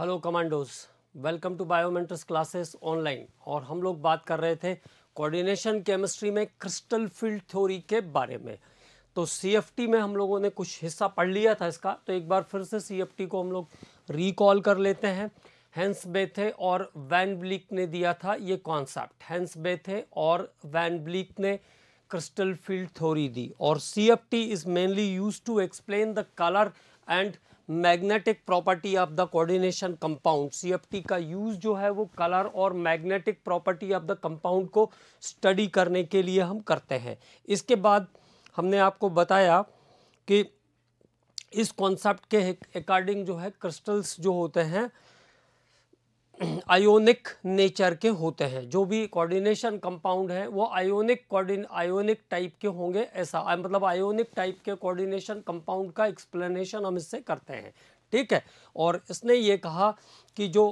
Hello commandos welcome to biometrics classes online और हम लोग बात कर रहे थे कोऑर्डिनेशन केमिस्ट्री में क्रिस्टल फील्ड थ्योरी के बारे में तो सी में हम लोगों ने कुछ हिस्सा पढ़ लिया था इसका तो एक बार फिर से सी को हम लोग रिकॉल कर लेते हैं हैंस बेथे और वैन ब्लिक ने दिया था ये कॉन्सेप्ट हैंस बेथे और वैन ब्लिक ने क्रिस्टल फील्ड थ्योरी दी और C is mainly use to explain the colour and magnetic property of the coordination compound CFT का यूज़ जो है वो कलर और magnetic property of the compound को स्टडी करने के लिए हम करते हैं इसके बाद हमने आपको बताया कि इस कॉन्सेप्ट के अकॉर्डिंग जो है क्रिस्टल्स जो होते हैं आयोनिक नेचर के होते हैं जो भी कोऑर्डिनेशन कंपाउंड है वो आयोनिक कोऑर्डिन आयोनिक टाइप के होंगे ऐसा मतलब आयोनिक टाइप के कोऑर्डिनेशन कंपाउंड का एक्सप्लेनेशन हम इससे करते हैं ठीक है और इसने ये कहा कि जो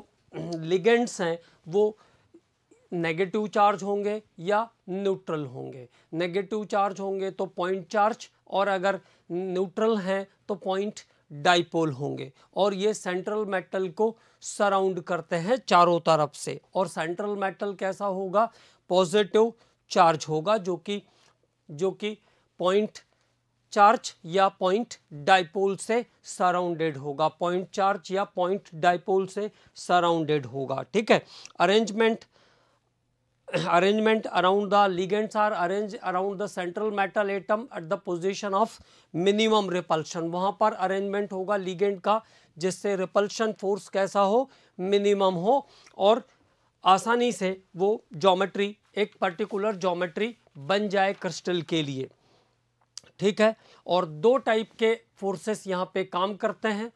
लिगेंड्स हैं वो नेगेटिव चार्ज होंगे या न्यूट्रल होंगे नेगेटिव चार्ज होंगे तो पॉइंट चार्ज और अगर न्यूट्रल हैं तो पॉइंट डाइपोल होंगे और ये सेंट्रल मेटल को सराउंड करते हैं चारों तरफ से और सेंट्रल मेटल कैसा होगा पॉजिटिव चार्ज होगा जो कि जो कि पॉइंट चार्ज या पॉइंट डाइपोल से सराउंडेड होगा पॉइंट चार्ज या पॉइंट डाइपोल से सराउंडेड होगा ठीक है arrangement arrangement around the ligands are arrange around the central metal atom at the position of minimum repulsion वहां पर अरेंजमेंट होगा लिगेंट का जिससे रिपल्शन फोर्स कैसा हो मिनिमम हो और आसानी से वो जोमेट्री एक पर्टिकुलर जोमेट्री बन जाए क्रिस्टल के लिए ठीक है और दो टाइप के फोर्सेस यहाँ पे काम करते हैं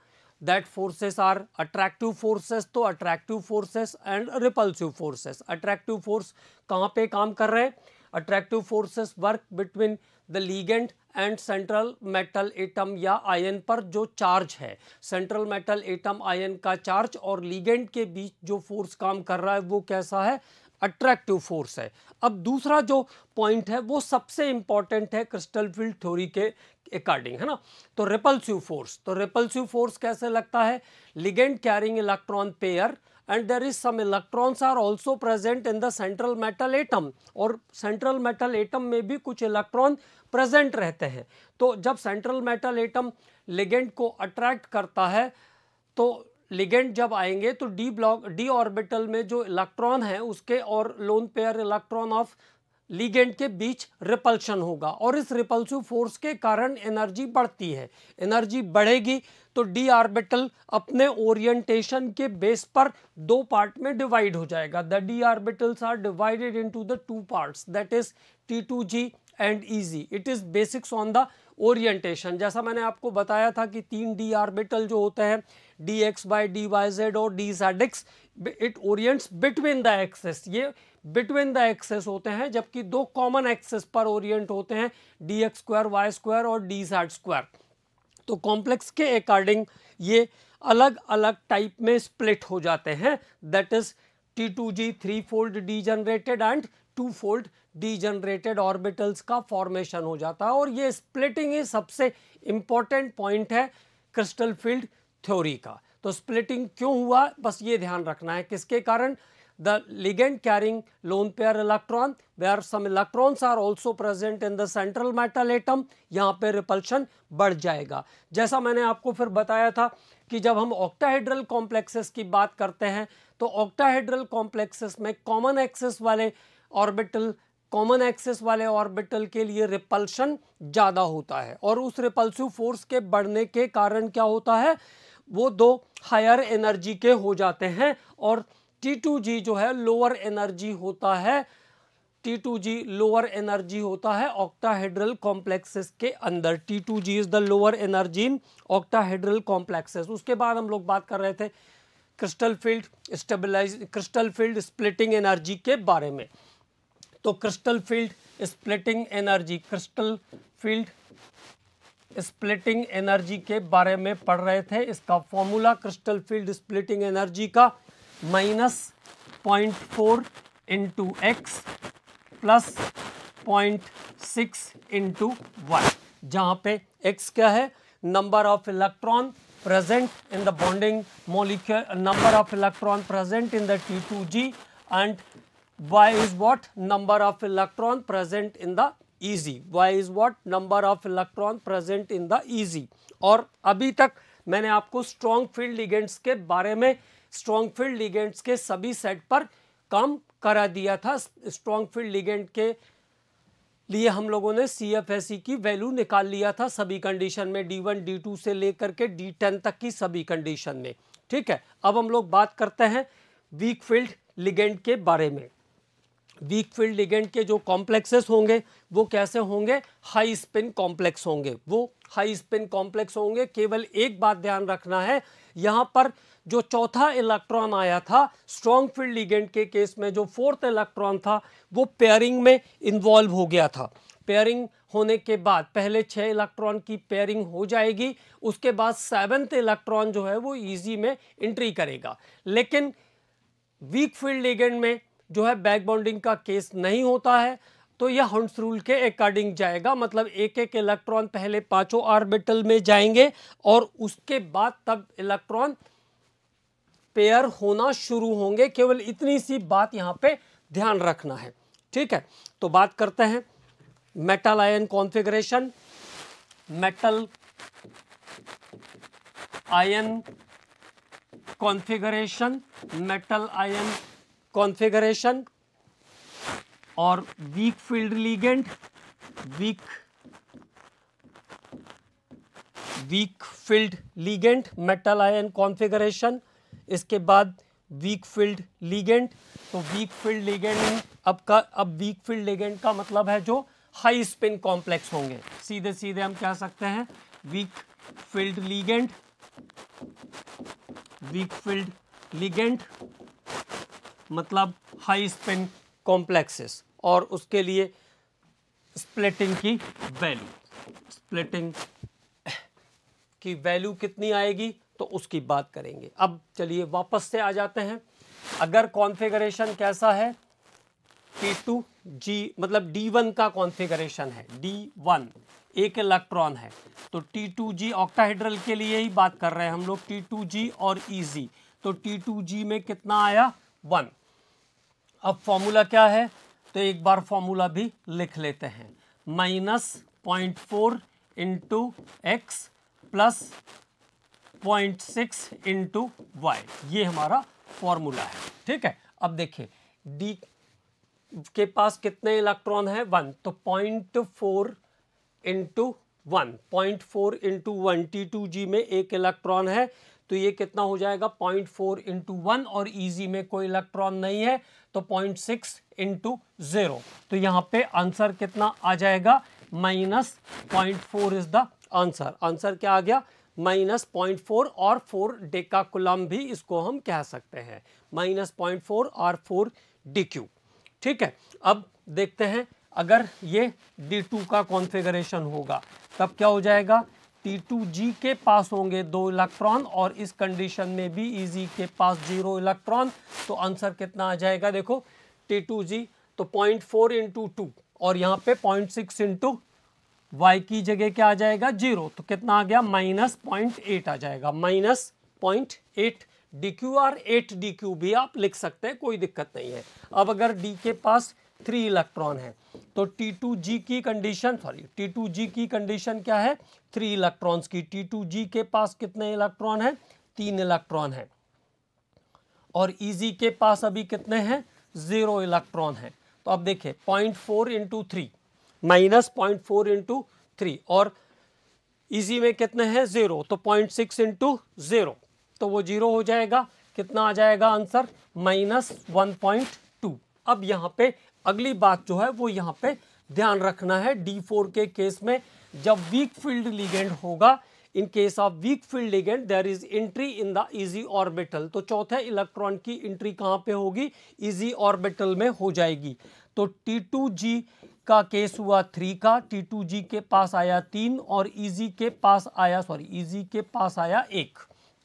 that forces are attractive forces तो attractive forces and repulsive forces attractive force कहाँ पे काम कर रहे हैं attractive forces work between the ligand and central metal atom या आयन पर जो चार्ज है सेंट्रल मेटल एटम आयन का चार्ज और लीगेंट के बीच जो फोर्स काम कर रहा है वो कैसा है अट्रैक्टिव फोर्स है अब दूसरा जो पॉइंट है वो सबसे इंपॉर्टेंट है क्रिस्टल फील्ड थ्योरी के अकॉर्डिंग है ना तो रिपल्सिव फोर्स तो रिपल्सिव फोर्स कैसे लगता है ligand carrying electron pair and there is some electrons are also present in the central metal atom और सेंट्रल मेटल एटम में भी कुछ इलेक्ट्रॉन प्रेजेंट रहते हैं तो जब सेंट्रल मेटल एटम लिगेंड को अट्रैक्ट करता है तो लिगेंड जब आएंगे तो डी ब्लॉक डी ऑर्बिटल में जो इलेक्ट्रॉन है उसके और lone pair electron of ligand के बीच रिपल्शन होगा और इस रिपल्सिव फोर्स के कारण एनर्जी बढ़ती है एनर्जी बढ़ेगी तो डी आर्बिटल अपने ओरिएंटेशन के बेस पर दो पार्ट में डिवाइड हो जाएगा the d orbitals are divided into the two parts that is t two g and e g it is basics on the orientation जैसा मैंने आपको बताया था कि तीन डी आर्बिटल जो होते हैं d x by d y z और d z x it orients between the axes ये बिटवीन द एक्सेस होते हैं जबकि दो कॉमन एक्सेस पर ओरिएंट होते हैं d x square y square और डी जेड स्क्वायर तो कॉम्प्लेक्स के अकॉर्डिंग ये अलग अलग टाइप में स्प्लिट हो जाते हैं that is t two g three fold degenerated and two fold degenerated orbitals का फॉर्मेशन हो जाता है और ये स्प्लिटिंग ही सबसे इम्पॉर्टेंट पॉइंट है क्रिस्टल फील्ड थ्योरी का तो स्प्लिटिंग क्यों हुआ बस ये ध्यान रखना है किसके कारण the ligand carrying lone pair electron they are some electrons are also present in the central metal atom यहाँ पे रिपल्शन बढ़ जाएगा जैसा मैंने आपको फिर बताया था कि जब हम ऑक्टाहीड्रल कॉम्प्लेक्सेस की बात करते हैं तो ऑक्टाहीड्रल कॉम्प्लेक्सेस में कॉमन एक्सेस वाले ऑर्बिटल कॉमन एक्सेस वाले ऑर्बिटल के लिए रिपल्शन ज़्यादा होता है और उस रिपल्सिव फोर्स के बढ़ने के कारण क्या होता है वो दो हायर एनर्जी के हो जाते हैं और टी टू जी जो है लोअर एनर्जी होता है t two g lower energy होता है ऑक्टाहेड्रल कॉम्प्लेक्सेस के अंदर t two g is the lower energy in octahedral complexes उसके बाद हम लोग बात कर रहे थे crystal field stabilize crystal field splitting energy के बारे में तो crystal field splitting energy crystal field splitting energy के बारे में पढ़ रहे थे इसका formula crystal field splitting energy का minus point four into x plus point six into y जहाँ पे एक्स क्या है number of electron present the bonding molecule number of electron present in the t two g and y is what number of electron present in the easy y is what number of electron present in the easy और अभी तक मैंने आपको strong field ligands के बारे में strong field ligands के सभी set पर काम करा दिया था strong field ligand के लिए हम लोगों ने सी एफ एस ई की वैल्यू निकाल लिया था सभी कंडीशन में डी वन डी टू से लेकर के डी टेन तक की सभी कंडीशन में ठीक है अब हम लोग बात करते हैं वीक फील्ड लिगेंड के बारे में वीक फील्ड लिगेंड के जो कॉम्प्लेक्सेस होंगे वो कैसे होंगे हाई स्पिन कॉम्प्लेक्स होंगे वो हाई स्पिन कॉम्प्लेक्स होंगे केवल एक बात ध्यान रखना है यहाँ पर जो चौथा इलेक्ट्रॉन आया था स्ट्रॉन्ग फील्ड लिगेंड के केस में जो फोर्थ इलेक्ट्रॉन था वो पेयरिंग में इन्वॉल्व हो गया था पेयरिंग होने के बाद पहले छः इलेक्ट्रॉन की पेयरिंग हो जाएगी उसके बाद सेवन्थ इलेक्ट्रॉन जो है वो ईजी में एंट्री करेगा लेकिन वीक फील्ड लिगेंड में जो है बैक बाउंडिंग का केस नहीं होता है तो यह हंड्स रूल के अकॉर्डिंग जाएगा मतलब एक एक इलेक्ट्रॉन पहले पांचों ऑर्बिटल में जाएंगे और उसके बाद तब इलेक्ट्रॉन पेयर होना शुरू होंगे केवल इतनी सी बात यहाँ पे ध्यान रखना है ठीक है तो बात करते हैं metal ion configuration metal ion configuration metal ion configuration और weak field ligand weak weak field ligand metal ion configuration इसके बाद वीक फील्ड लीगेंट तो वीक फील्ड लीगेंट अब का अब वीक फील्ड लीगेंट का मतलब है जो हाई स्पिन कॉम्प्लेक्स होंगे सीधे सीधे हम कह सकते हैं weak field ligand weak field ligand मतलब हाई स्पिन कॉम्प्लेक्सेस और उसके लिए स्प्लिटिंग की वैल्यू स्प्लिटिंग की वैल्यू कितनी आएगी तो उसकी बात करेंगे अब चलिए वापस से आ जाते हैं अगर कॉन्फ़िगरेशन कैसा है पी टू जी मतलब डी वन का कॉन्फ़िगरेशन है डी वन एक इलेक्ट्रॉन है तो टी टू जी ऑक्टाहेड्रल के लिए ही बात कर रहे हैं हम लोग टी टू जी और ई e जी तो टी टू जी में कितना आया वन अब फॉर्मूला क्या है तो एक बार फॉर्मूला भी लिख लेते हैं minus point four into x plus point six into y ये हमारा फॉर्मूला है ठीक है अब देखिए डी के पास कितने इलेक्ट्रॉन हैं वन तो point four into one point four into one t two g में एक इलेक्ट्रॉन है तो ये कितना हो जाएगा पॉइंट फोर इंटू वन और ईजी में कोई इलेक्ट्रॉन नहीं है तो पॉइंट सिक्स इंटू ज़ीरो तो यहाँ पे आंसर कितना आ जाएगा minus point four is the answer answer क्या आ गया माइनस पॉइंट फोर और फोर कुलम भी इसको हम कह सकते हैं माइनस पॉइंट फोर और फोर डी क्यू ठीक है अब देखते हैं अगर ये डी टू का कॉन्फ़िगरेशन होगा तब क्या हो जाएगा T2G के पास होंगे दो इलेक्ट्रॉन और इस कंडीशन में भी EZ के पास जीरो इलेक्ट्रॉन तो आंसर कितना आ जाएगा देखो T2G तो पॉइंट फोर इंटू टू और यहाँ पे पॉइंट सिक्स इंटू वाई की जगह क्या आ जाएगा जीरो तो कितना आ गया माइनस पॉइंट एट आ जाएगा minus point eight d q or eight d q भी आप लिख सकते हैं कोई दिक्कत नहीं है अब अगर डी के पास थ्री इलेक्ट्रॉन है तो टी टू जी की condition sorry t two g की कंडीशन क्या है थ्री इलेक्ट्रॉन्स की टी टू जी के पास कितने इलेक्ट्रॉन है तीन इलेक्ट्रॉन है और EZ के पास अभी कितने हैं जीरो इलेक्ट्रॉन है तो अब देखिए point four into three minus point four into three और इजी में कितने हैं ज़ीरो तो पॉइंट सिक्स इंटू ज़ीरो तो वो जीरो हो जाएगा कितना आ जाएगा answer minus one point two अब यहाँ पे अगली बात जो है वो यहाँ पे ध्यान रखना है डी फोर के केस में जब वीक फील्ड लिगेंड होगा in case of weak field ligand there is entry in the e g orbital तो चौथे इलेक्ट्रॉन की एंट्री कहाँ पे होगी इजी ऑर्बिटल में हो जाएगी तो टी टू जी का केस हुआ थ्री का टी टू जी के पास आया तीन और इजी के पास आया सॉरी इजी के पास आया एक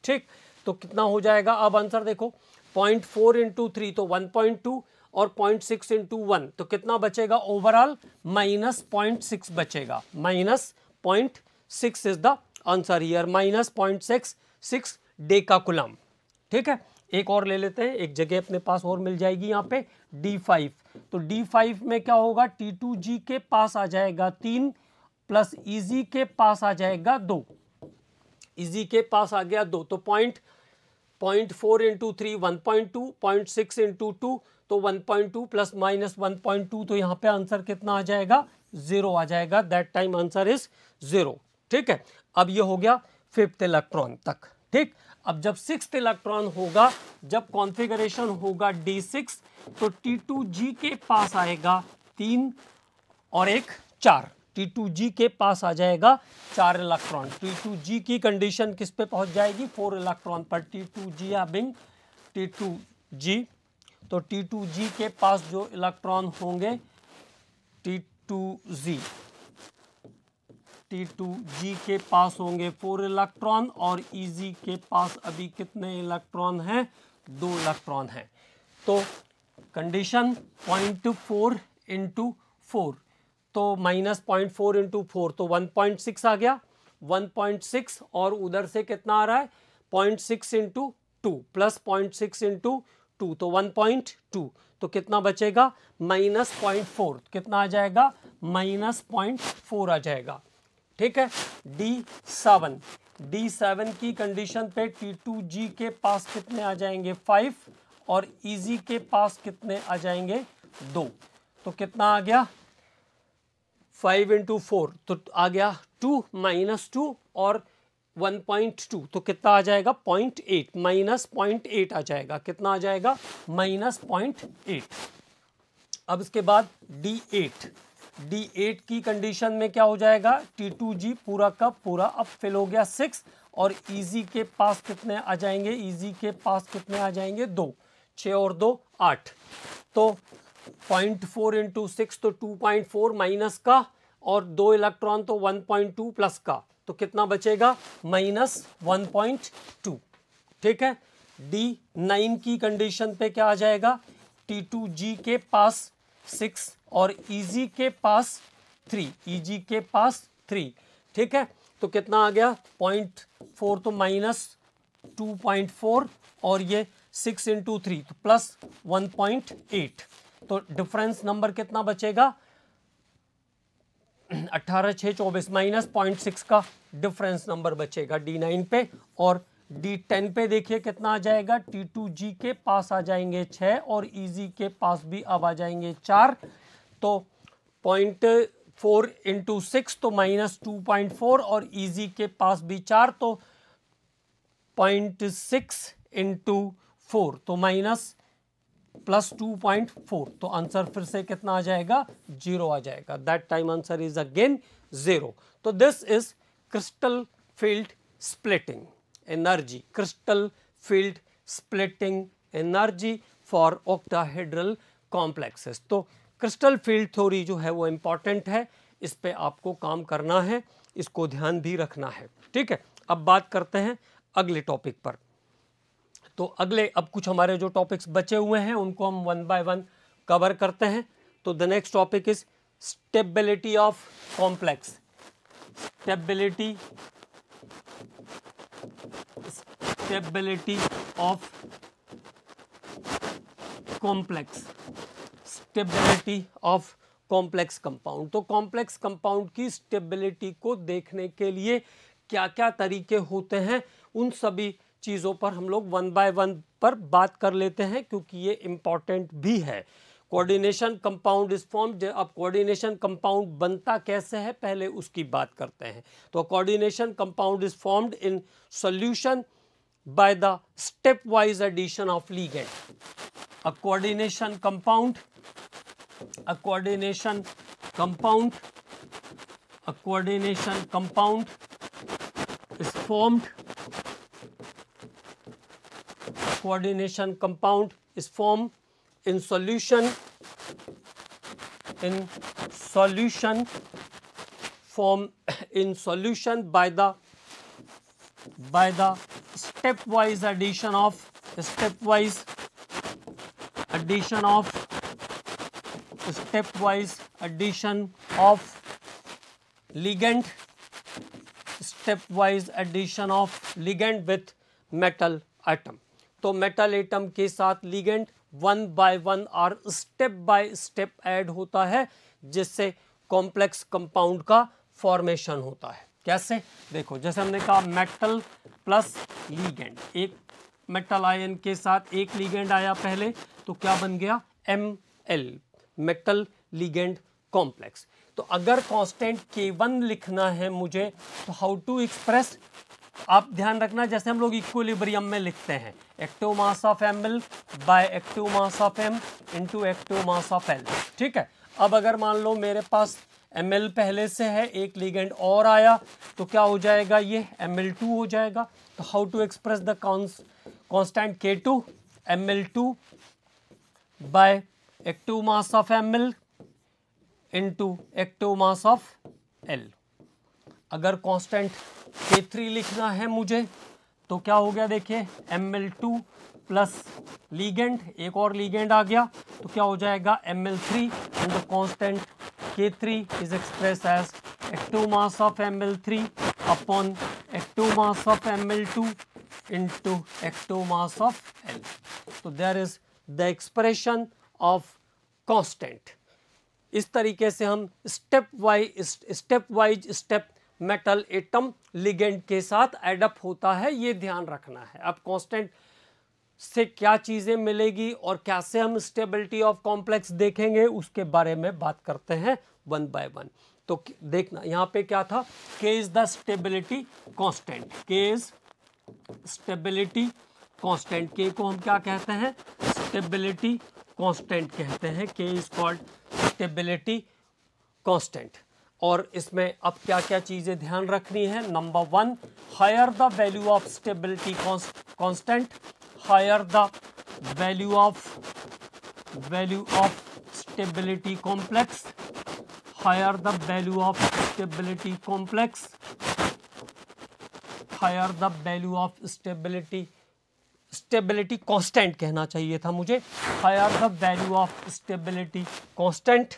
ठीक तो कितना हो जाएगा अब आंसर देखो पॉइंट फोर इंटू थ्री तो वन पॉइंट टू और पॉइंट सिक्स इंटू वन तो कितना बचेगा ओवरऑल माइनस पॉइंट सिक्स बचेगा minus point six is the answer here minus point six six d का कुलम ठीक है एक और ले लेते हैं एक जगह अपने पास और मिल जाएगी यहाँ पे D5 तो D5 में क्या होगा T2G के पास आ जाएगा तीन प्लस इजी e के पास आ जाएगा दो इजी e के पास आ गया दो तो point point four into three one point two point six into two तो 1.2 प्लस माइनस वन तो यहाँ पे आंसर कितना आ जाएगा जीरो आ जाएगा that time answer is zero ठीक है अब ये हो गया फिफ्थ इलेक्ट्रॉन तक ठीक अब जब सिक्स इलेक्ट्रॉन होगा जब कॉन्फ़िगरेशन होगा डी सिक्स तो टी टू जी के पास आएगा तीन और एक चार टी टू जी के पास आ जाएगा चार इलेक्ट्रॉन टी टू जी की कंडीशन किस पे पहुंच जाएगी फोर इलेक्ट्रॉन पर टी टू जी या बिंग टी टू जी तो टी टू जी के पास जो इलेक्ट्रॉन होंगे t two g t two g के पास होंगे फोर इलेक्ट्रॉन और ई के पास अभी कितने इलेक्ट्रॉन हैं दो इलेक्ट्रॉन हैं तो condition point four into four तो minus point four into four तो वन पॉइंट सिक्स आ गया वन पॉइंट सिक्स और उधर से कितना आ रहा है point six into two plus point six into two तो वन पॉइंट टू तो कितना बचेगा माइनस पॉइंट फोर कितना आ जाएगा माइनस पॉइंट फोर आ जाएगा ठीक है डी सेवन डी सेवन की कंडीशन पे टी टू जी के पास कितने आ जाएंगे फाइव और इजी e के पास कितने आ जाएंगे दो तो कितना आ गया फाइव इंटू फोर तो आ गया टू माइनस टू और 1.2 तो कितना आ जाएगा point eight minus point eight आ जाएगा कितना आ जाएगा माइनस पॉइंट एट अब इसके बाद डी एट डी एट की कंडीशन में क्या हो जाएगा टी टू जी पूरा का पूरा अब फिल हो गया सिक्स और इजी के पास कितने आ जाएंगे इजी के पास कितने आ जाएंगे दो छः और दो आठ तो पॉइंट फोर इंटू सिक्स तो टू पॉइंट फोर माइनस का और दो इलेक्ट्रॉन तो वन पॉइंट टू प्लस का तो कितना बचेगा माइनस वन पॉइंट टू ठीक है डी नाइन की कंडीशन पे क्या आ जाएगा टी टू जी के पास सिक्स और ईजी के पास थ्री ईजी के पास थ्री ठीक है तो कितना आ गया पॉइंट फोर तो माइनस टू पॉइंट फोर और ये सिक्स इंटू थ्री तो प्लस वन पॉइंट एट तो डिफरेंस नंबर कितना बचेगा अट्ठारह छः चौबीस माइनस पॉइंट सिक्स का डिफरेंस नंबर बचेगा डी नाइन पे और डी टेन पे देखिए कितना आ जाएगा टी टू जी के पास आ जाएंगे छः और ई e जी के पास भी अब आ जाएंगे चार तो पॉइंट फोर इंटू सिक्स तो माइनस टू पॉइंट फोर और ई e जी के पास भी चार तो पॉइंट सिक्स इंटू फोर तो minus plus two point four तो आंसर फिर से कितना आ जाएगा जीरो आ जाएगा that time answer is again zero तो this is crystal field splitting energy crystal field splitting energy for octahedral complexes तो क्रिस्टल फील्ड थ्योरी जो है वो इंपॉर्टेंट है इस पे आपको काम करना है इसको ध्यान भी रखना है ठीक है अब बात करते हैं अगले टॉपिक पर तो अगले अब कुछ हमारे जो टॉपिक्स बचे हुए हैं उनको हम वन बाय वन कवर करते हैं तो the next topic is stability of complex stability stability of complex stability of complex compound तो कॉम्प्लेक्स कंपाउंड की स्टेबिलिटी को देखने के लिए क्या क्या तरीके होते हैं उन सभी चीज़ों पर हम लोग वन बाय वन पर बात कर लेते हैं क्योंकि ये इम्पॉर्टेंट भी है कोऑर्डिनेशन कंपाउंड इज फॉर्म अब कोऑर्डिनेशन कंपाउंड बनता कैसे है पहले उसकी बात करते हैं तो coordination compound is formed in solution by the stepwise addition of ligand a coordination compound a coordination compound a coordination compound is formed coordination compound is formed in solution in solution form in solution by the by the stepwise addition of stepwise addition of stepwise addition of ligand stepwise addition of ligand with metal atom तो metal atom के साथ ligand one by one और step by step add होता है जिससे complex compound का formation होता है कैसे देखो जैसे हमने कहा मेटल प्लस लीगेंड एक मेटल आयन के साथ एक लीगेंड आया पहले तो क्या बन गया m l metal ligand complex तो अगर कांस्टेंट वन लिखना है मुझे तो हाउ टू एक्सप्रेस आप ध्यान रखना जैसे हम लोग इक्वलिब्रियम में लिखते हैं active mass of M l by active mass of m into active mass of l ठीक है अब अगर मान लो मेरे पास एम एल पहले से है एक लिगेंड और आया तो क्या हो जाएगा ये एम एल टू हो जाएगा तो how to express the constant k two m L two by active mass of M l into active mass of l अगर कांस्टेंट के थ्री लिखना है मुझे तो क्या हो गया देखिए m L two plus ligand एक और लीगेंड आ गया तो क्या हो जाएगा m l three and constant k three is express as active mass of M l three upon active mass of M L two active mass of L तो there is the expression of constant इस तरीके से हम step wise step wise step metal atom ligand के साथ add up होता है ये ध्यान रखना है अब कांस्टेंट से क्या चीज़ें मिलेगी और कैसे हम स्टेबिलिटी ऑफ कॉम्प्लेक्स देखेंगे उसके बारे में बात करते हैं वन बाय वन तो देखना यहाँ पे क्या था k is the stability constant k is stability constant k को हम क्या कहते हैं स्टेबिलिटी कांस्टेंट कहते हैं के इज कॉल्ड स्टेबिलिटी कांस्टेंट और इसमें अब क्या क्या चीज़ें ध्यान रखनी है number one higher the value of stability constant higher the value of value of stability complex higher the value of stability complex higher the value of stability stability constant कहना चाहिए था मुझे higher the value of stability constant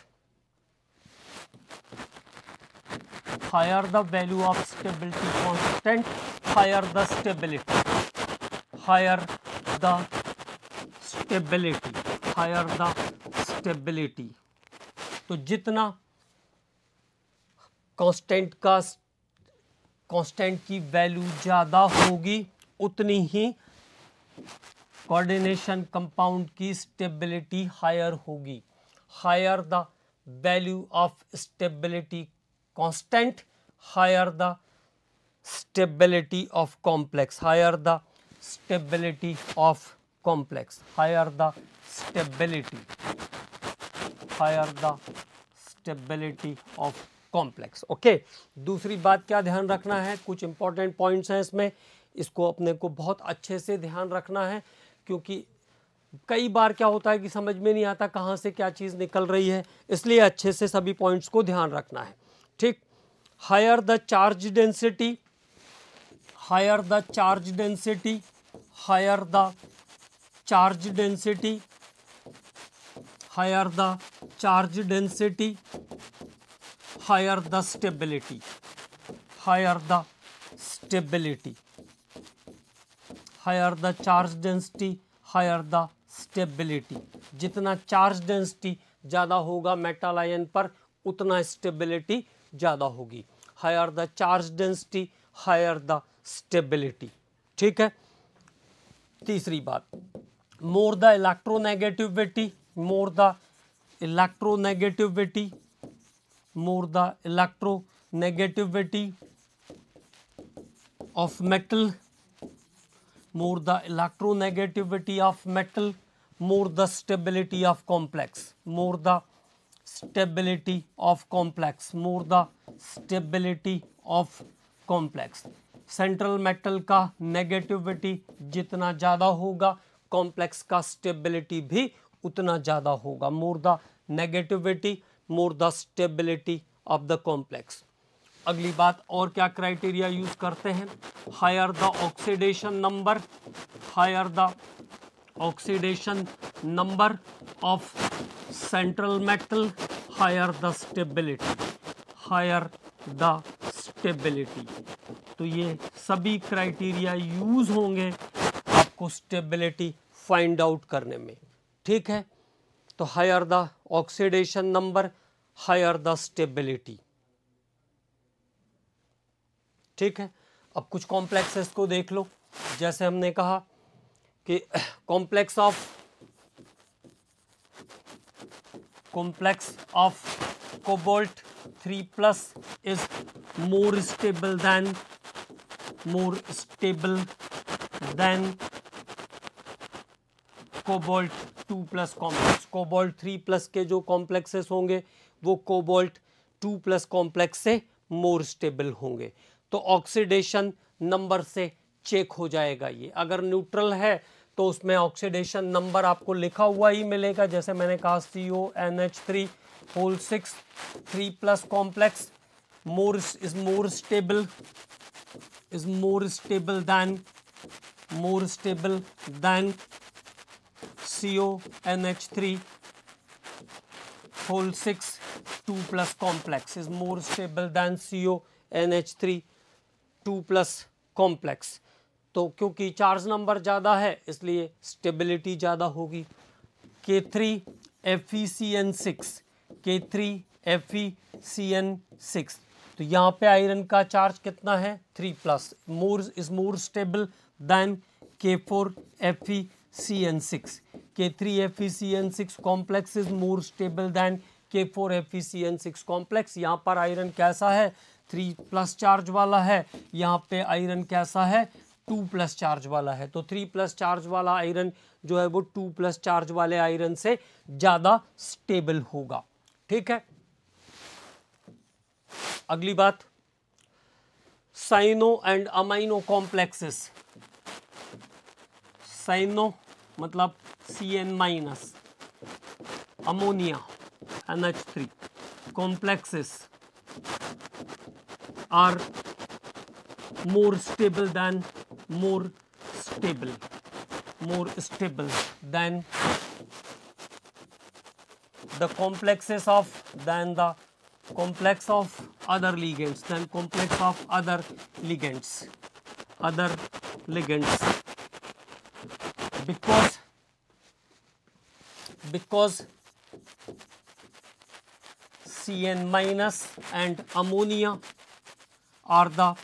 higher the value of stability constant higher the stability higher the stability higher the stability तो जितना constant का constant की value ज़्यादा होगी उतनी ही कोऑर्डिनेशन कंपाउंड की स्टेबिलिटी हायर होगी higher the value of stability constant higher the stability of complex higher the stability of complex higher the stability higher the stability of complex okay okay. दूसरी बात क्या ध्यान रखना है कुछ इंपॉर्टेंट पॉइंट्स हैं इसमें इसको अपने को बहुत अच्छे से ध्यान रखना है क्योंकि कई बार क्या होता है कि समझ में नहीं आता कहाँ से क्या चीज़ निकल रही है इसलिए अच्छे से सभी पॉइंट्स को ध्यान रखना है ठीक higher the charge density higher the charge density higher the charge density higher the charge density higher the stability higher the stability higher the charge density higher the stability जितना चार्ज डेंसिटी ज़्यादा होगा metal ion पर उतना stability ज़्यादा होगी higher the charge density higher the stability ठीक है तीसरी बात more the electronegativity more the electronegativity more the electronegativity of metal more the electronegativity of metal more the stability of complex more the stability of complex more the stability of complex central metal का negativity जितना ज़्यादा होगा complex का stability भी उतना ज़्यादा होगा more the negativity more the stability of the complex अगली बात और क्या क्राइटेरिया यूज करते हैं higher the oxidation number higher the oxidation number of central metal higher the stability higher the stability तो ये सभी क्राइटेरिया यूज़ होंगे आपको स्टेबिलिटी फाइंड आउट करने में ठीक है तो higher the oxidation number higher the stability ठीक है अब कुछ कॉम्प्लेक्सेस को देख लो जैसे हमने कहा कि complex of complex of cobalt 3 plus is more stable than more stable than cobalt two plus complex cobalt three plus के जो कॉम्प्लेक्सेस होंगे वो कोबोल्ट टू प्लस कॉम्प्लेक्स से मोर स्टेबल होंगे तो ऑक्सीडेशन नंबर से चेक हो जाएगा ये अगर न्यूट्रल है तो उसमें ऑक्सीडेशन नंबर आपको लिखा हुआ ही मिलेगा जैसे मैंने कहा C O N H three whole six three plus complex more is more stable is more stable than more stable than C O N H three six plus complex is more stable than C O N H three two plus complex तो क्योंकि charge number ज़्यादा है इसलिए stability ज़्यादा होगी K three F E C N six K three F E C N six तो यहाँ पे आयरन का चार्ज कितना है three plus more is more stable than K four F E C N six K three F E C N six complex is more stable than K four F E C N six complex यहाँ पर iron कैसा है three plus charge वाला है यहाँ पे iron कैसा है टू प्लस चार्ज वाला है तो थ्री प्लस चार्ज वाला आयरन जो है वो टू प्लस चार्ज वाले आयरन से ज़्यादा स्टेबल होगा ठीक है अगली बात cyano and amino complexes cyano मतलब C N minus ammonia N H three complexes are more stable than more stable, more stable than the complexes of than the complex of other ligands than complex of other ligands other ligands because because CN minus and ammonia are the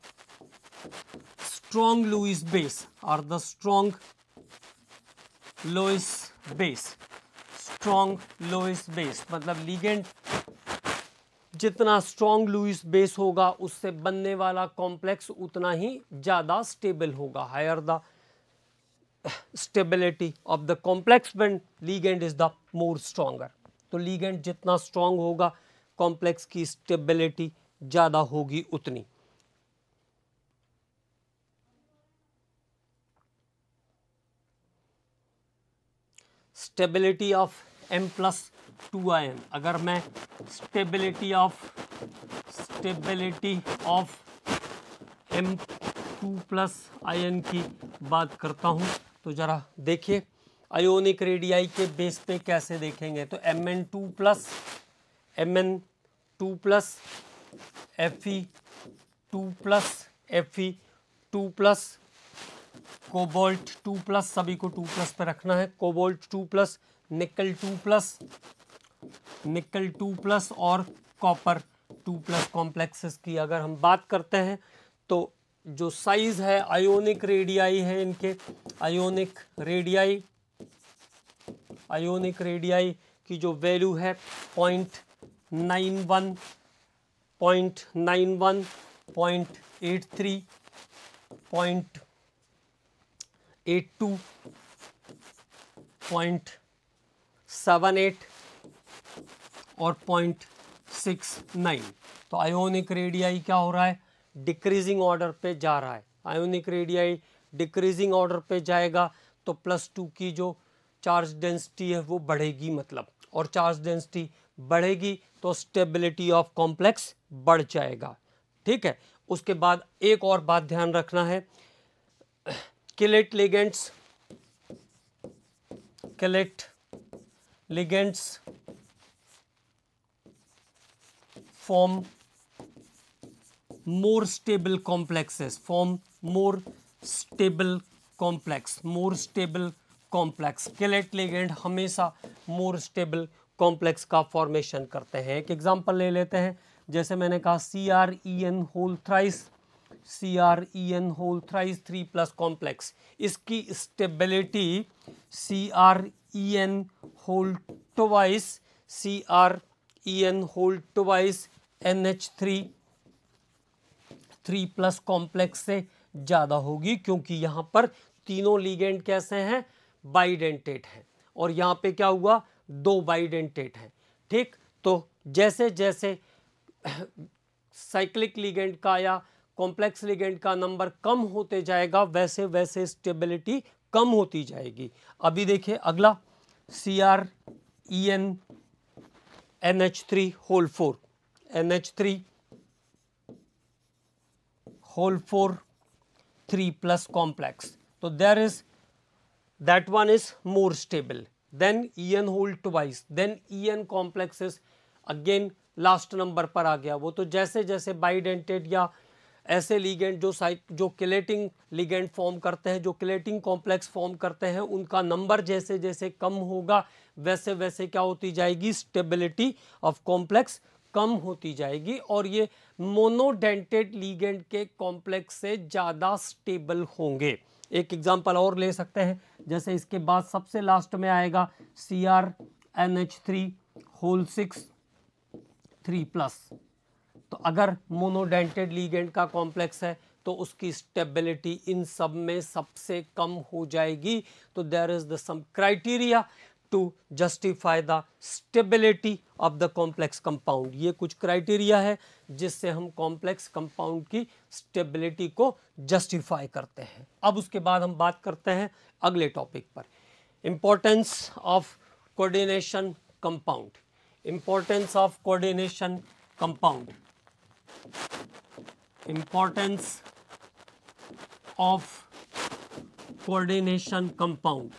strong Lewis base are the strong Lewis base strong Lewis base मतलब ligand जितना strong Lewis base होगा उससे बनने वाला complex उतना ही ज़्यादा stable होगा higher the stability of the complex band ligand is the more stronger तो लीगेंट जितना स्ट्रॉन्ग होगा कॉम्प्लेक्स की स्टेबिलिटी ज़्यादा होगी उतनी stability of M plus two ion अगर मैं stability of stability of M two plus ion की बात करता हूँ तो ज़रा देखिए आयोनिक रेडियाई के बेस पे कैसे देखेंगे तो M N two plus M N two plus F E two plus F E two plus cobalt two plus सभी को टू प्लस पर रखना है cobalt two plus nickel two plus nickel two plus और कॉपर टू प्लस कॉम्प्लेक्सेस की अगर हम बात करते हैं तो जो साइज है आयोनिक रेडियाई है इनके आयोनिक रेडियाई आयोनिक रेडियाई की जो वैल्यू है point nine one point nine one point eight three point eight two point seven eight और पॉइंट सिक्स नाइन तो आयोनिक रेडियाई क्या हो रहा है डिक्रीजिंग ऑर्डर पे जा रहा है आयोनिक रेडियाई डिक्रीजिंग ऑर्डर पे जाएगा तो प्लस टू की जो चार्ज डेंसिटी है वो बढ़ेगी मतलब और चार्ज डेंसिटी बढ़ेगी तो स्टेबिलिटी ऑफ कॉम्प्लेक्स बढ़ जाएगा ठीक है उसके बाद एक और बात ध्यान रखना है chelate ligands chelate ligands form more stable complexes form more stable complex more stable complex chelate ligand हमेशा मोर स्टेबल कॉम्प्लेक्स का फॉर्मेशन करते हैं एक एग्जांपल ले लेते हैं जैसे मैंने कहा C R E N whole thrice C R E N whole thrice three plus complex इसकी stability C R E N whole twice C R E N whole twice N H three three plus complex से ज़्यादा होगी क्योंकि यहाँ पर तीनों ligand कैसे हैं बाइडेंटेट हैं और यहाँ पे क्या हुआ दो बाइडेंटेट हैं ठीक तो जैसे जैसे साइक्लिक लीगेंट का या कॉम्प्लेक्स लिगेंड का नंबर कम होते जाएगा वैसे वैसे स्टेबिलिटी कम होती जाएगी अभी देखिए अगला C R E N N H three whole four N H three whole four three plus complex तो there is that is more stable than E N whole twice than E N complex is again last number पर आ गया वो तो जैसे जैसे bidentate या ऐसे लीगेंड जो साइक जो क्लेटिंग लीगेंड फॉर्म करते हैं जो क्लेटिंग कॉम्प्लेक्स फॉर्म करते हैं उनका नंबर जैसे जैसे कम होगा वैसे वैसे क्या होती जाएगी स्टेबिलिटी ऑफ कॉम्प्लेक्स कम होती जाएगी और ये मोनोडेंटेड लीगेंड के कॉम्प्लेक्स से ज़्यादा स्टेबल होंगे एक एग्जाम्पल और ले सकते हैं जैसे इसके बाद सबसे लास्ट में आएगा C R N H three whole six three plus तो अगर मोनोडेंटेड लीगेंड का कॉम्प्लेक्स है तो उसकी स्टेबिलिटी इन सब में सबसे कम हो जाएगी तो there is the some criteria to justify the stability of the complex compound ये कुछ क्राइटेरिया है जिससे हम कॉम्प्लेक्स कंपाउंड की स्टेबिलिटी को जस्टिफाई करते हैं अब उसके बाद हम बात करते हैं अगले टॉपिक पर importance of coordination compound importance of coordination compound importance of coordination compound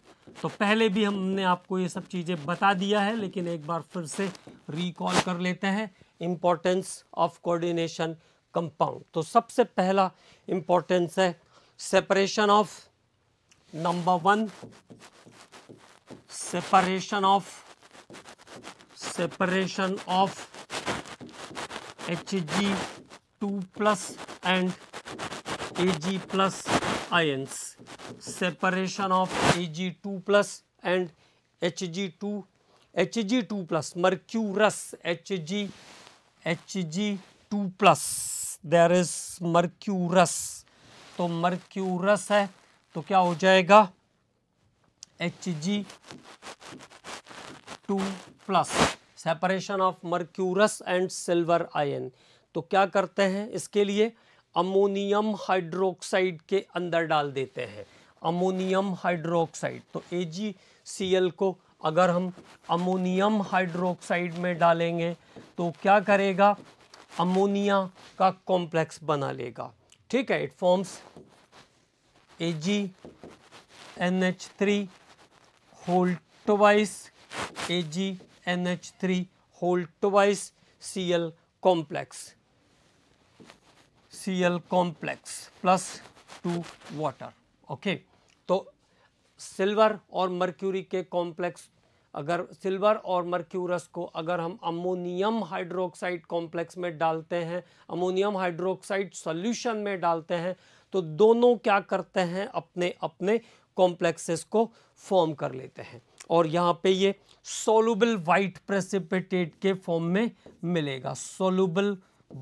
तो पहले भी हमने आपको ये सब चीज़ें बता दिया है लेकिन एक बार फिर से रिकॉल कर लेते हैं इंपॉर्टेंस ऑफ कोऑर्डिनेशन कंपाउंड तो सबसे पहला इंपॉर्टेंस है separation of number one separation of separation of Hg2 plus and Ag plus ions. Separation of Ag2 plus and Hg2 Hg2 plus mercurous Hg Hg2 plus there is mercurous तो mercurous है तो क्या हो जाएगा Hg2 plus separation of mercurous and silver ion तो क्या करते हैं इसके लिए अमोनियम हाइड्रोक्साइड के अंदर डाल देते हैं अमोनियम हाइड्रोक्साइड तो एल को अगर हम अमोनियम हाइड्रोक्साइड में डालेंगे तो क्या करेगा अमोनिया का कॉम्प्लेक्स बना लेगा ठीक है it forms G N H three hold A G NH3 whole twice Cl complex Cl complex plus 2 water okay तो सिल्वर और मर्क्यूरी के कॉम्प्लेक्स अगर सिल्वर और मर्क्यूरस को अगर हम अमोनियम हाइड्रोक्साइड कॉम्प्लेक्स में डालते हैं अमोनियम हाइड्रोक्साइड सॉल्यूशन में डालते हैं तो दोनों क्या करते हैं अपने अपने कॉम्प्लेक्सेस को फॉर्म कर लेते हैं और यहाँ पे ये सोलूबल वाइट प्रेसिपिटेट के फॉर्म में मिलेगा soluble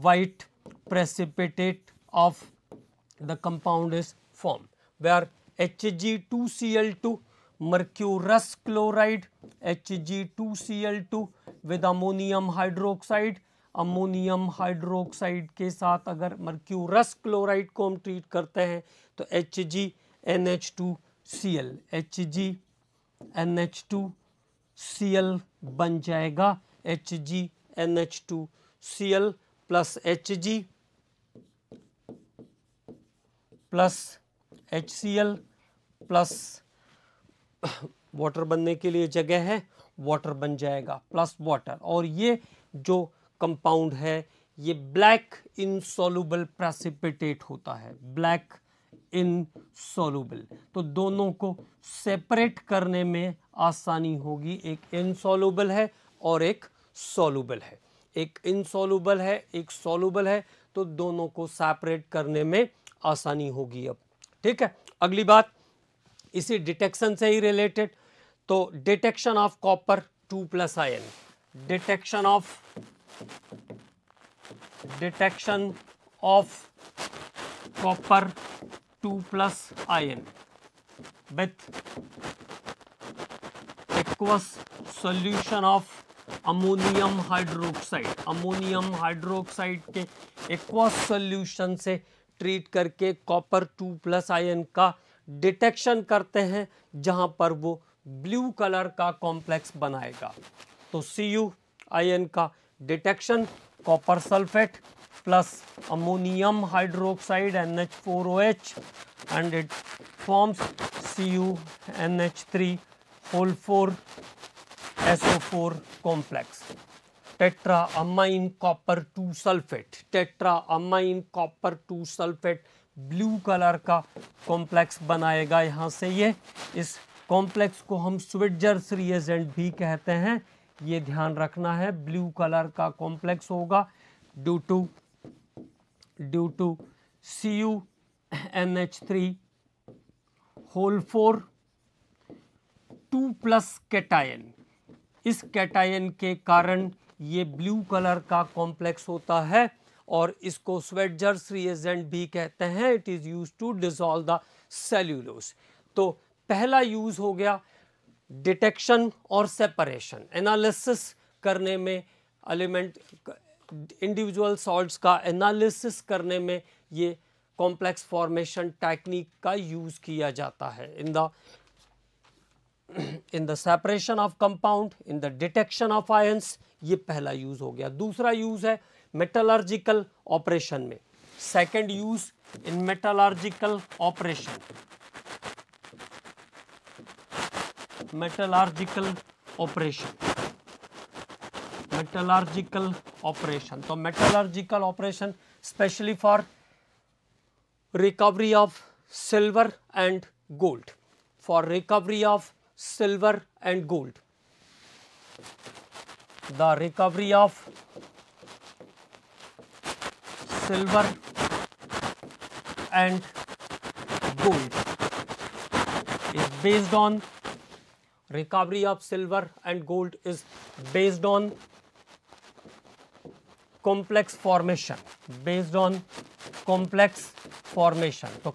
white precipitate of the compound is form are H G two C L two C L two with ammonium hydroxide ammonium hydroxide के साथ अगर मर्क्यूरस क्लोराइड को हम ट्रीट करते हैं तो H G N H two C L H G N H two C L बन जाएगा H G N H two C L plus H G plus H C L plus water बनने के लिए जगह है वाटर बन जाएगा plus water और ये जो कंपाउंड है ये ब्लैक इनसॉल्युबल प्रेसिपिटेट होता है ब्लैक इन सोलूबल तो दोनों को सेपरेट करने में आसानी होगी एक इनसोलूबल है और एक सोलूबल है एक इनसोलूबल है एक सोलूबल है तो दोनों को सेपरेट करने में आसानी होगी अब ठीक है अगली बात इसी डिटेक्शन से ही रिलेटेड तो detection of copper two plus ion detection of detection of copper two plus ion with aqueous solution of ammonium hydroxide ammonium hydroxide के एक्वस सोल्यूशन से ट्रीट करके कॉपर टू प्लस आयन का detection करते हैं जहां पर वो ब्लू कलर का कॉम्प्लेक्स बनाएगा तो सी यू आयन का detection copper sulphate plus ammonium hydroxide NH4OH and it forms CuNH3 whole 4 SO4 complex. Tetraamine copper 2 sulfate, tetraamine copper 2 sulfate blue colour का कॉम्प्लेक्स बनाएगा यहाँ से ये इस कॉम्प्लेक्स को हम स्विटजर्स रिएजेंट भी कहते हैं ये ध्यान रखना है ब्लू कलर का कॉम्प्लेक्स होगा due to due to CuNH3 whole four two plus cation इस कैटायन के कारण ये ब्लू कलर का कॉम्प्लेक्स होता है और इसको स्वेटजर्स रिएजेंट भी कहते हैं it is use to dissolve the cellulose तो पहला यूज़ हो गया डिटेक्शन और सेपरेशन एनालिसिस करने में एलिमेंट इंडिविजुअल सॉल्ट्स का एनालिसिस करने में ये कॉम्प्लेक्स फॉर्मेशन टेक्निक का यूज़ किया जाता है in the in the separation of compound in the detection of ions ये पहला यूज़ हो गया दूसरा यूज़ है मेटलर्जिकल ऑपरेशन में second use in metallurgical operation metallurgical operation metallurgical operation. So, metallurgical operation specially for recovery of silver and gold, for recovery of silver and gold. The recovery of silver and gold is based on recovery of silver and gold is based on complex formation based on complex formation तो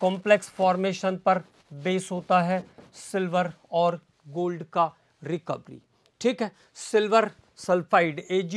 complex formation पर base होता है silver और gold का recovery ठीक है silver sulphide ए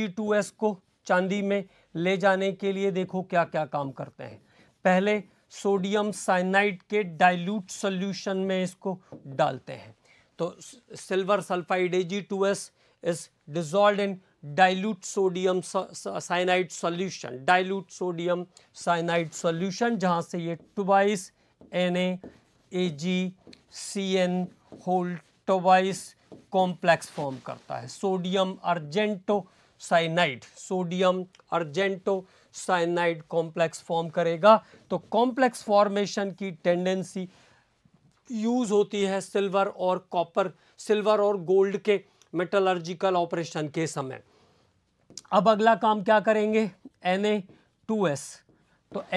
को चांदी में ले जाने के लिए देखो क्या क्या काम करते हैं पहले सोडियम साइनाइड के डाइल्यूट सॉल्यूशन में इसको डालते हैं तो silver sulphide A G two S is dissolve in dilute sodium cyanide solution dilute sodium cyanide solution जहाँ से ये twice N A G C N whole twice complex form करता है sodium argento cyanide sodium argento cyanide complex form करेगा तो complex formation की tendency use होती है सिल्वर और कॉपर सिल्वर और गोल्ड के मेटलर्जिकल ऑपरेशन के समय अब अगला काम क्या करेंगे एन तो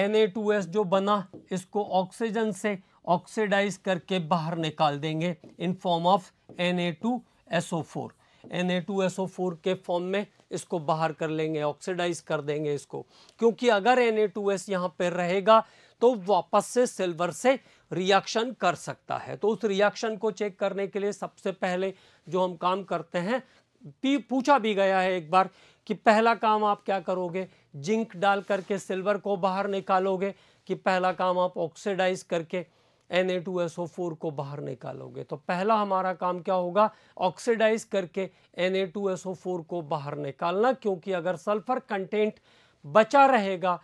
एन जो बना इसको ऑक्सीजन से ऑक्सीडाइज करके बाहर निकाल देंगे in form of N A two S O four N A two S O four के फॉर्म में इसको बाहर कर लेंगे ऑक्सीडाइज कर देंगे इसको क्योंकि अगर एन ए टू एस यहाँ पर रहेगा तो वापस से सिल्वर से रिएक्शन कर सकता है तो उस रिएक्शन को चेक करने के लिए सबसे पहले जो हम काम करते हैं भी पूछा भी गया है एक बार कि पहला काम आप क्या करोगे जिंक डाल करके सिल्वर को बाहर निकालोगे कि पहला काम आप ऑक्सीडाइज करके Na2SO4 को बाहर निकालोगे तो पहला हमारा काम क्या होगा ऑक्सीडाइज करके Na2SO4 को बाहर निकालना क्योंकि अगर सल्फर कंटेंट बचा रहेगा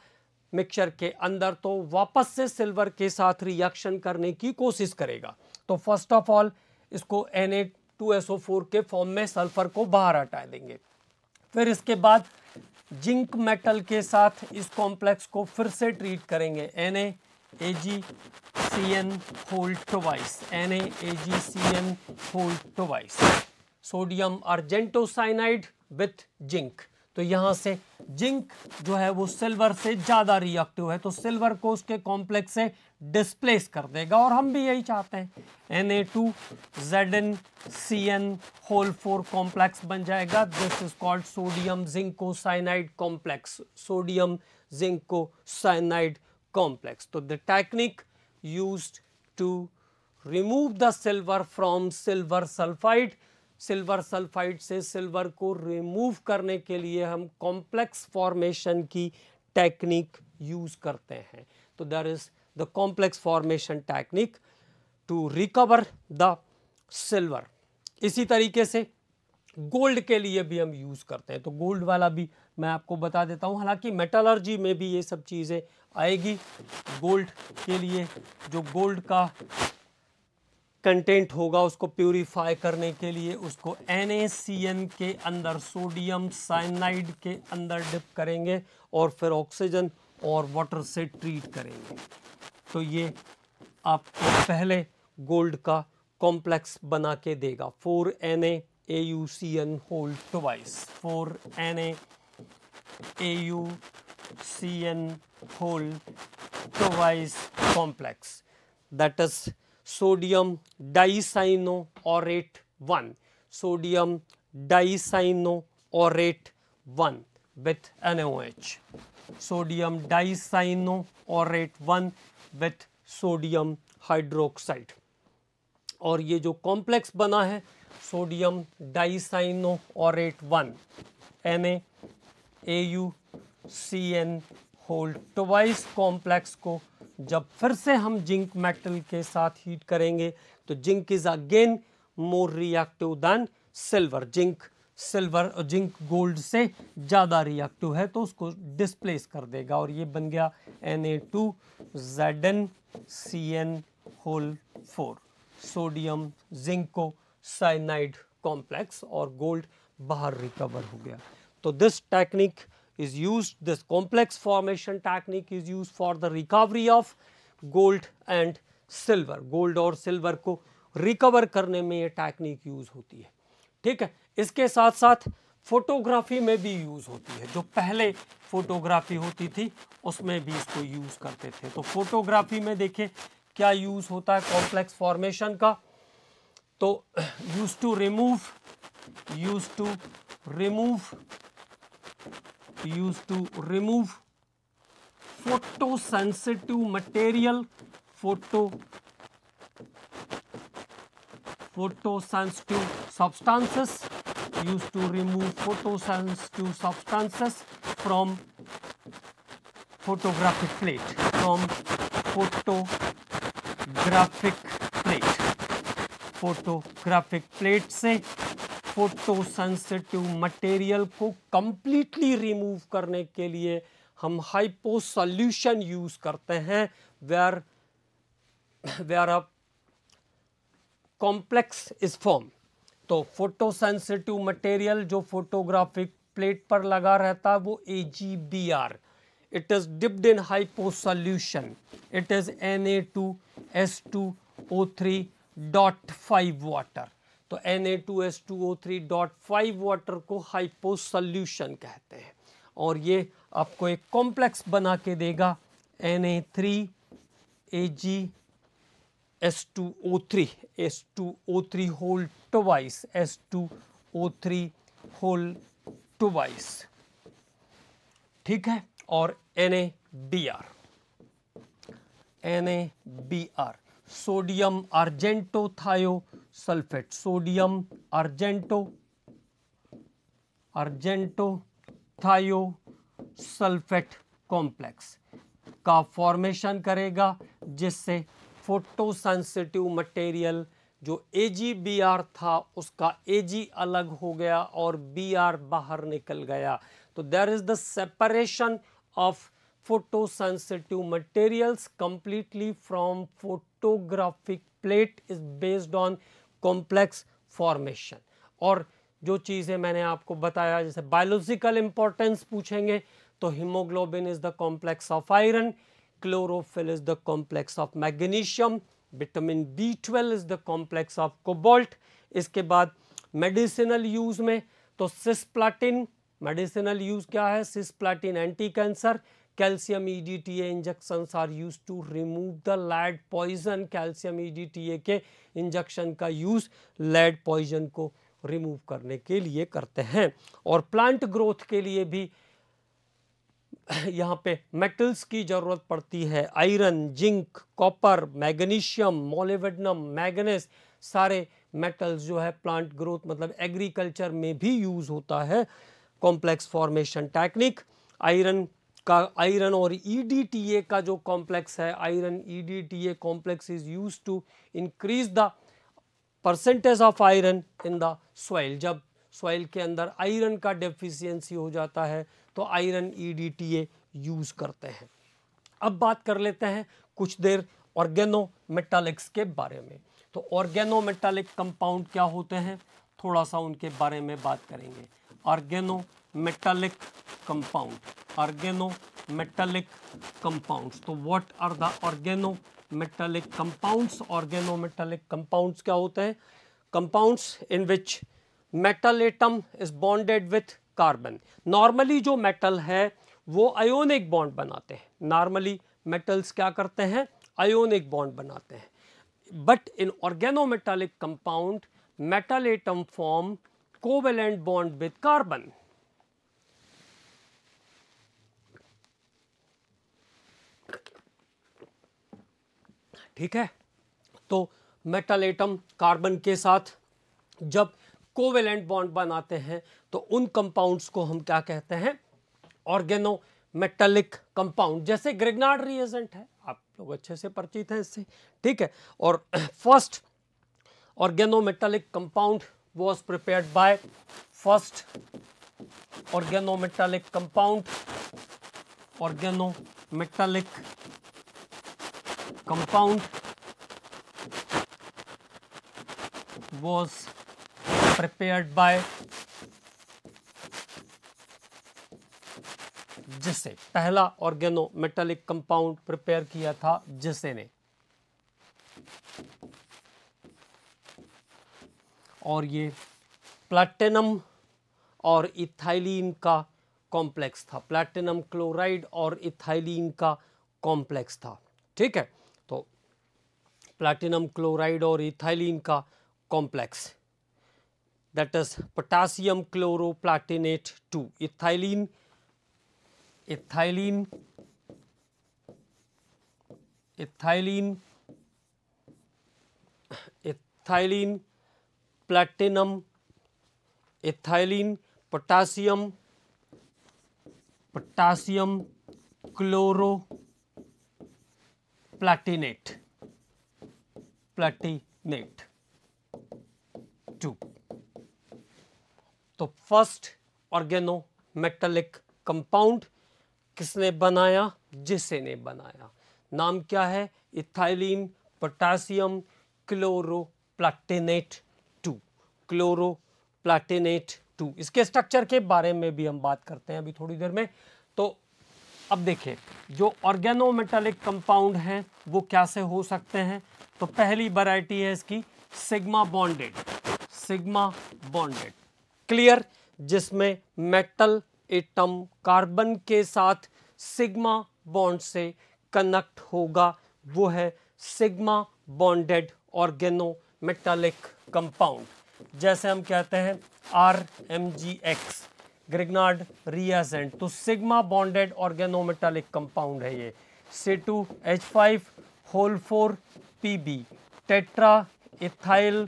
मिक्सर के अंदर तो वापस से सिल्वर के साथ रिएक्शन करने की कोशिश करेगा तो फर्स्ट ऑफ ऑल इसको एन के फॉर्म में सल्फर को बाहर हटा देंगे फिर इसके बाद जिंक मेटल के साथ इस कॉम्प्लेक्स को फिर से ट्रीट करेंगे N A G C N hold twice N AGCN hold twice sodium argentocyanide with zinc तो यहां से जिंक जो है वो सिल्वर से ज़्यादा रिएक्टिव है तो सिल्वर को उसके कॉम्प्लेक्स से डिस्प्लेस कर देगा और हम भी यही चाहते हैं N A two Z N C N whole four complex बन जाएगा this is called sodium zinco cyanide complex sodium zinco cyanide complex तो the technique use to remove the silver from silver sulphide silver sulphide से silver को remove करने के लिए हम complex formation की टेक्निक यूज़ करते हैं तो there is the complex formation technique to recover the silver इसी तरीके से गोल्ड के लिए भी हम यूज़ करते हैं तो गोल्ड वाला भी मैं आपको बता देता हूँ हालांकि मेटलर्जी में भी ये सब चीज़ें आएगी गोल्ड के लिए जो गोल्ड का कंटेंट होगा उसको प्योरीफाई करने के लिए उसको एन के अंदर सोडियम साइनाइड के अंदर डिप करेंगे और फिर ऑक्सीजन और वाटर से ट्रीट करेंगे तो ये आपको पहले गोल्ड का कॉम्प्लेक्स बना के देगा four N A U C N whole twice four N A U C N whole twice complex that is sodium dicyano aurate one sodium dicyano aurate one sodium dicyano aurate one with sodium hydroxide और ये जो complex बना है sodium dicyano aurate one N A U C N whole twice complex को जब फिर से हम जिंक मेटल के साथ हीट करेंगे तो zinc is again more reactive than silver zinc silver zinc gold से ज़्यादा रिएक्टिव है तो उसको डिस्प्लेस कर देगा और ये बन गया N A two Z N C N whole four sodium zinc को साइनाइड कॉम्प्लेक्स और गोल्ड बाहर रिकवर हो गया तो this technique is used this complex formation technique is used for the recovery of gold and silver gold और silver को recover करने में ये technique use होती है ठीक है इसके साथ साथ फोटोग्राफी में भी यूज़ होती है जो पहले फोटोग्राफी होती थी उसमें भी इसको यूज़ करते थे तो फोटोग्राफी में देखें क्या यूज़ होता है कॉम्प्लेक्स फॉर्मेशन का तो use to remove use to remove used to remove photosensitive material photo photosensitive substances used to remove photosensitive substances from photographic plate from photographic plate photographic plate se photo sensitive material को completely remove करने के लिए हम hypo solution use करते हैं where where a complex is form तो photo sensitive material जो photographic plate पर लगा रहता है वो A G B R it is dipped in hypo it is N A two S two O three dot five water तो three dot five water को hypo solution कहते हैं और ये आपको एक कॉम्प्लेक्स बना के देगा Na3Ag S2O3 S2O3 whole टवाइस S2O3 whole twice ठीक है और NaBr NaBr sodium thio sulphate sodium argento argento thio sulphate complex का फॉर्मेशन करेगा जिससे फोटोसेंसिटिव मटेरियल जो ए था उसका ए अलग हो गया और बी आर बाहर निकल गया तो there is the separation of photosensitive materials completely from photographic plate is based on complex formation और जो चीज़ें मैंने आपको बताया जैसे बायोलॉजिकल इम्पोर्टेंस पूछेंगे तो haemoglobin is the complex of iron chlorophyll is the complex of magnesium vitamin B twelve is the complex of cobalt इसके बाद मेडिसिनल यूज़ में तो सिस्प्लाटिन मेडिसिनल यूज़ क्या है cisplatin anti cancer calcium E D T A are use to remove the lead poison calcium E D T A के injection का use lead poison को remove करने के लिए करते हैं और प्लांट ग्रोथ के लिए भी यहाँ पे मेटल्स की ज़रूरत पड़ती है iron zinc copper magnesium molybdenum manganese सारे मेटल्स जो है प्लांट ग्रोथ मतलब एग्रीकल्चर में भी यूज़ होता है कॉम्प्लेक्स फॉर्मेशन टेक्निक आयरन का आयरन और ई e का जो कॉम्प्लेक्स है iron EDTA complex is use to increase the percentage of iron in the soil जब सॉइल के अंदर आयरन का डेफिशिएंसी हो जाता है तो आयरन ई यूज़ करते हैं अब बात कर लेते हैं कुछ देर ऑर्गेनो मेटालिक्स के बारे में तो ऑर्गेनो मेटालिक कंपाउंड क्या होते हैं थोड़ा सा उनके बारे में बात करेंगे organo metallic compound organo metallic compound तो what are the organo metallic compound organo metallic compound क्या होते हैं compound in which metal atom is bonded with carbon normally जो मेटल है वो आयोनिक बॉन्ड बनाते हैं नॉर्मली मेटल्स क्या करते हैं आयोनिक बॉन्ड बनाते हैं but in organo metallic compound metal atom form covalent bond with carbon ठीक है तो मेटल एटम कार्बन के साथ जब कोवेलेंट बॉन्ड बनाते हैं तो उन कंपाउंड्स को हम क्या कहते हैं ऑर्गेनो मेटलिक कंपाउंड जैसे ग्रेगनार्ड रिएजेंट है आप लोग अच्छे से परिचित हैं इससे ठीक है और first organo metallic compound was prepared by first organo metallic compound organo metallic compound was prepared by जिसे पहला ऑर्गेनो मेटालिक कंपाउंड प्रिपेयर किया था जिसे ने और ये प्लैटिनम और इथाइलिन का कॉम्प्लेक्स था प्लैटिनम क्लोराइड और इथाइलिन का कॉम्प्लेक्स था ठीक है प्लैटिनम क्लोराइड और इथाइलिन का complex that is potassium chloro platinate two ethylene ethylene ethylene ethylene platinum ethylene potassium potassium chloro platinate platinate two तो फर्स्ट ऑर्गेनो मेटलिक कंपाउंड किसने बनाया जिसे ने बनाया नाम क्या है ethylene potassium chloro chloroplatinate two chloro chloroplatinate two इसके structure के बारे में भी हम बात करते हैं अभी थोड़ी देर में तो अब देखिए जो ऑर्गेनोमेटालिक कंपाउंड हैं वो कैसे हो सकते हैं तो पहली वैरायटी है इसकी sigma bonded sigma bonded clear जिसमें मेटल एटम कार्बन के साथ सिग्मा बॉन्ड से कनेक्ट होगा वो है sigma bonded organo metallic compound जैसे हम कहते हैं R M G X Grignard reagent तो सिग्मा बॉन्डेड ऑर्गेनोमेटालिक कंपाउंड है ये C two H five whole four P B tetra ethyl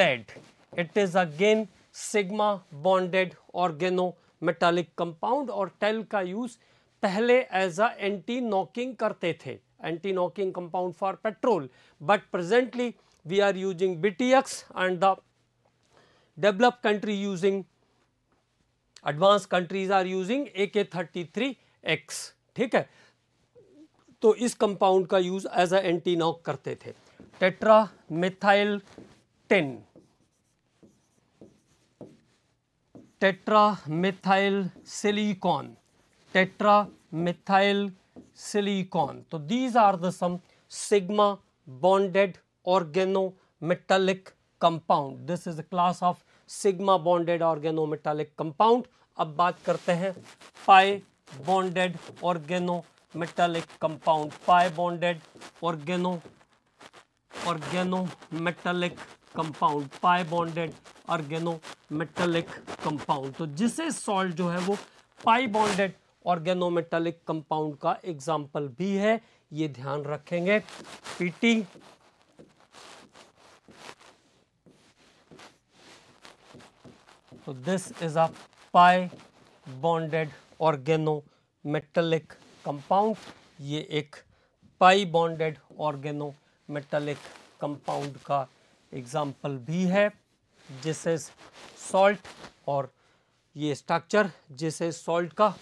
lead it is again sigma bonded organo metallic compound और टेल का यूज पहले एज अ एंटी नॉकिंग करते थे anti knocking compound for petrol but presently we are using B T X and the develop country using advance countries are using A K thirty three x ठीक है तो इस compound का use as a antiknock करते थे tetra methyl tin tetra methyl silicon tetra methyl तो these are the some sigma bonded organo metallic compound this is a class of sigma bonded organometallic compound अब बात करते हैं pi bonded organo metallic compound pi bonded organo organo metallic compound pi bonded organo metallic compound तो Zeise's salt जो है वो pi bonded organo metallic compound का example भी है ये ध्यान रखेंगे पीटी तो this is a pi bonded organo metallic compound ये एक pi bonded organo metallic compound का एग्जांपल भी है जिस इज सॉल्ट और ये स्ट्रक्चर जिस इज सॉल्ट का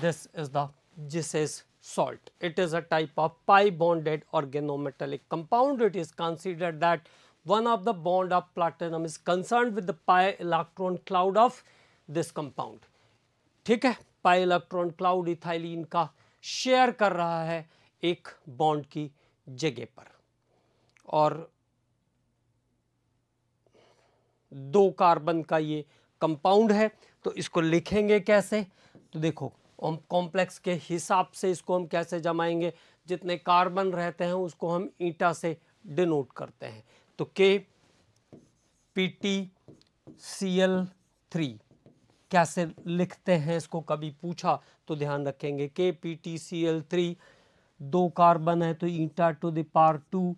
this is the Zeise's salt it is a type of pi bonded organo metallic compound it is considered that one of the bond of platinum is concerned with the pi electron cloud of this compound ठीक है pi electron cloud ethylene का share कर रहा है एक bond की जगह पर और दो कार्बन का ये कंपाउंड है तो इसको लिखेंगे कैसे तो देखो कॉम्प्लेक्स के हिसाब से इसको हम कैसे जमाएंगे जितने कार्बन रहते हैं उसको हम ईटा से डिनोट करते हैं तो K P T C L three कैसे लिखते हैं इसको कभी पूछा तो ध्यान रखेंगे K P T C L three दो कार्बन है तो eta to the power two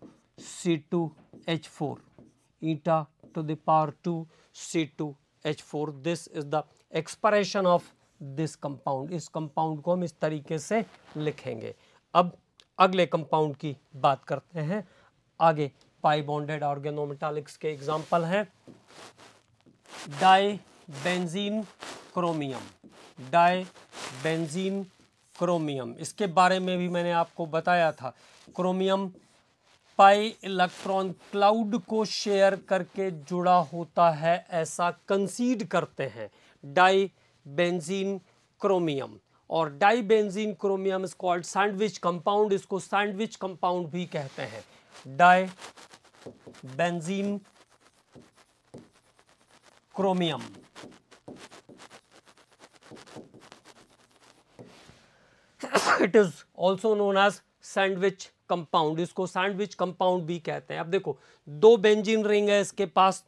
C two H four eta two C two H four this is the expression of this compound इस कंपाउंड को हम इस तरीके से लिखेंगे अब अगले कंपाउंड की बात करते हैं आगे पाई बॉन्डेड ऑर्गेनोमेटालिक्स के एग्जाम्पल हैं di benzene chromium di benzene chromium इसके बारे में भी मैंने आपको बताया था क्रोमियम पाई इलेक्ट्रॉन क्लाउड को शेयर करके जुड़ा होता है ऐसा कंसीड करते हैं डाई बेंजीन क्रोमियम और di benzene chromium is called sandwich compound इसको सैंडविच कंपाउंड भी कहते हैं di benzene chromium it is also known as sandwich compound इसको सैंडविच कंपाउंड भी कहते हैं अब देखो दो बेंजीन रिंग है इसके पास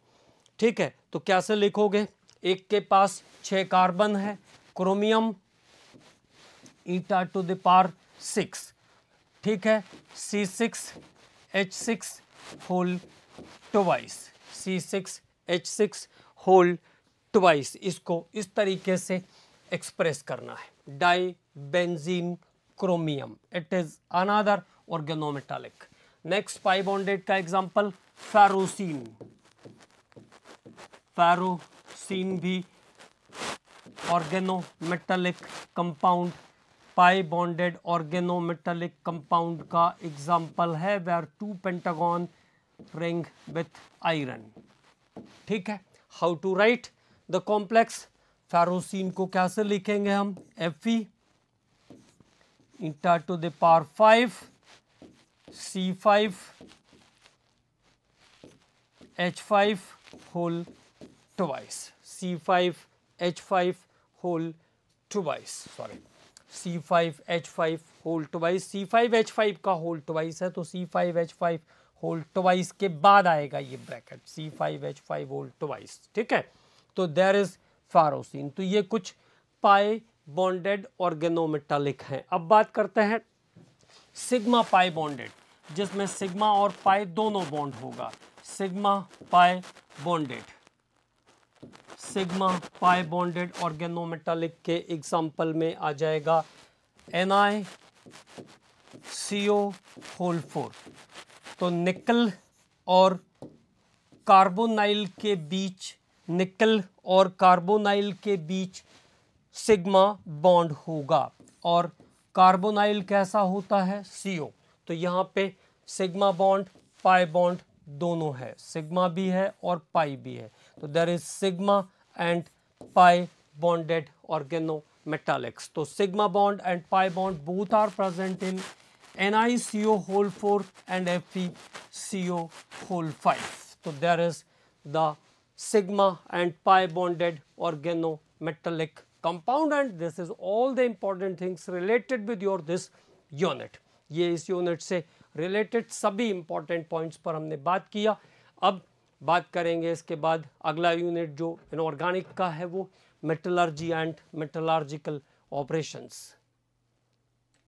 ठीक है तो कैसे लिखोगे एक के पास छह कार्बन है chromium eta to the power six ठीक है C six H six whole twice C six H six whole twice इसको इस तरीके से एक्सप्रेस करना है di benzene chromium it is another organometallic next bonded का एग्जाम्पल फेरोसिन फेरोसिन भी organometallic compound pi bonded organometallic compound का example है where two pentagon ring with iron ठीक है how to write the complex ferrocene को कैसे लिखेंगे हम एफ ई इंटर to the power five C five H five whole twice C five H five whole twice sorry C five H five whole twice C five H five का whole twice है तो C five H five whole twice के बाद आएगा ये bracket C five H five whole twice ठीक है तो देर इज़ फारोसिन तो ये कुछ पाए बॉन्डेड ऑर्गेनोमेटालिक हैं अब बात करते हैं सिग्मा पाए बॉन्डेड जिसमें सिग्मा और पाए दोनों बॉन्ड होगा sigma pi bonded sigma pi bonded organometallic के एग्जाम्पल में आ जाएगा N I C O whole four तो निकल और कार्बोनाइल के बीच निकल और कार्बोनाइल के बीच सिग्मा बॉन्ड होगा और कार्बोनाइल कैसा होता है सीओ तो यहाँ पे सिग्मा बॉन्ड पाई बॉन्ड दोनों है सिग्मा भी है और पाई भी है तो there is sigma and pi bonded organo metallics तो sigma bond and pi bond both are present in NiCO whole 4 and FeCO whole 5. So, there is the sigma and pi bonded organometallic compound and this is all the important things related with your this unit. ये इस unit से related सभी important points पर हमने बात किया अब बात करेंगे इसके बाद अगला यूनिट जो इनऑर्गेनिक का है वो मेटलर्जी एंड मेटलर्जिकल ऑपरेशंस